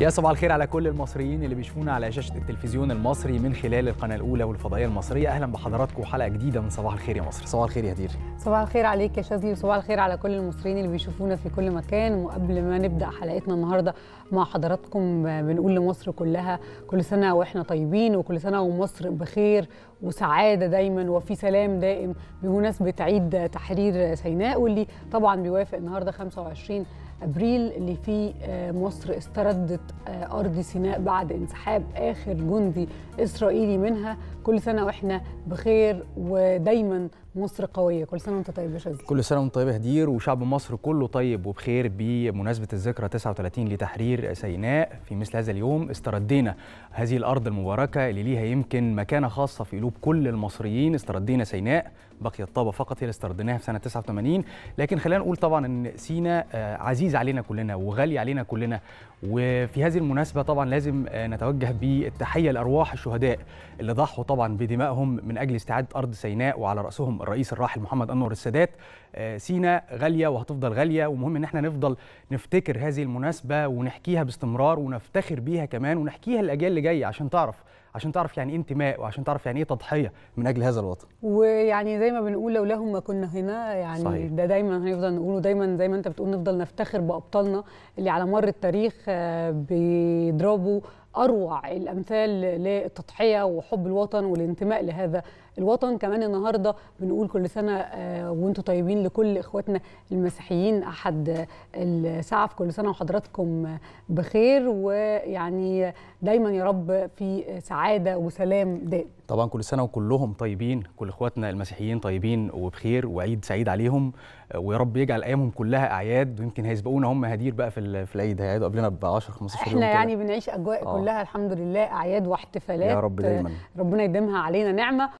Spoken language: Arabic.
يا صباح الخير على كل المصريين اللي بيشوفونا على شاشه التلفزيون المصري من خلال القناه الاولى والفضائيه المصريه اهلا بحضراتكم حلقه جديده من صباح الخير يا مصر صباح الخير يا هدير صباح الخير عليك يا شاذلي وصباح الخير على كل المصريين اللي بيشوفونا في كل مكان وقبل ما نبدا حلقتنا النهارده مع حضراتكم بنقول لمصر كلها كل سنه واحنا طيبين وكل سنه ومصر بخير وسعاده دايما وفي سلام دائم بمناسبه عيد تحرير سيناء واللي طبعا بيوافق النهارده 25 ابريل اللي فيه آه، مصر استردت آه، ارض سيناء بعد انسحاب اخر جندي اسرائيلي منها كل سنه واحنا بخير ودايما مصر قويه كل سنه وانت طيب يا شادي كل سنه وانت طيب يا هدير وشعب مصر كله طيب وبخير بمناسبه الذكرى 39 لتحرير سيناء في مثل هذا اليوم استردينا هذه الارض المباركه اللي ليها يمكن مكانه خاصه في قلوب كل المصريين استردينا سيناء بقي الطابه فقط هي اللي استرديناها في سنه 89 لكن خلينا نقول طبعا ان سينا آه، عزيز علينا كلنا وغالي علينا كلنا وفي هذه المناسبه طبعا لازم آه، نتوجه بالتحيه لارواح الشهداء اللي ضحوا طبعا بدمائهم من اجل استعاده ارض سيناء وعلى راسهم الرئيس الراحل محمد انور السادات آه، سينا غاليه وهتفضل غاليه ومهم ان احنا نفضل نفتكر هذه المناسبه ونحكيها باستمرار ونفتخر بيها كمان ونحكيها للاجيال اللي جايه عشان تعرف عشان تعرف يعني ايه انتماء وعشان تعرف يعني ايه تضحيه من اجل هذا الوطن ويعني زي ما بنقول لو لهم ما كنا هنا يعني صحيح. ده دايما هنفضل نقوله دايما زي ما انت بتقول نفضل نفتخر بابطالنا اللي على مر التاريخ آه، بيضربوا اروع الامثال للتضحيه وحب الوطن والانتماء لهذا الوطن كمان النهارده بنقول كل سنه آه، وانتم طيبين لكل اخواتنا المسيحيين احد السعف كل سنه وحضراتكم بخير ويعني دايما يا رب في سعاده سعاده وسلام دائم. طبعا كل سنه وكلهم طيبين، كل اخواتنا المسيحيين طيبين وبخير وعيد سعيد عليهم ويا رب يجعل ايامهم كلها اعياد ويمكن هيسبقونا هم هدير بقى في في العيد هيعيدوا قبلنا ب 10 15 يوم. احنا يعني بنعيش اجواء آه. كلها الحمد لله اعياد واحتفالات يا رب دايما ربنا يديمها علينا نعمه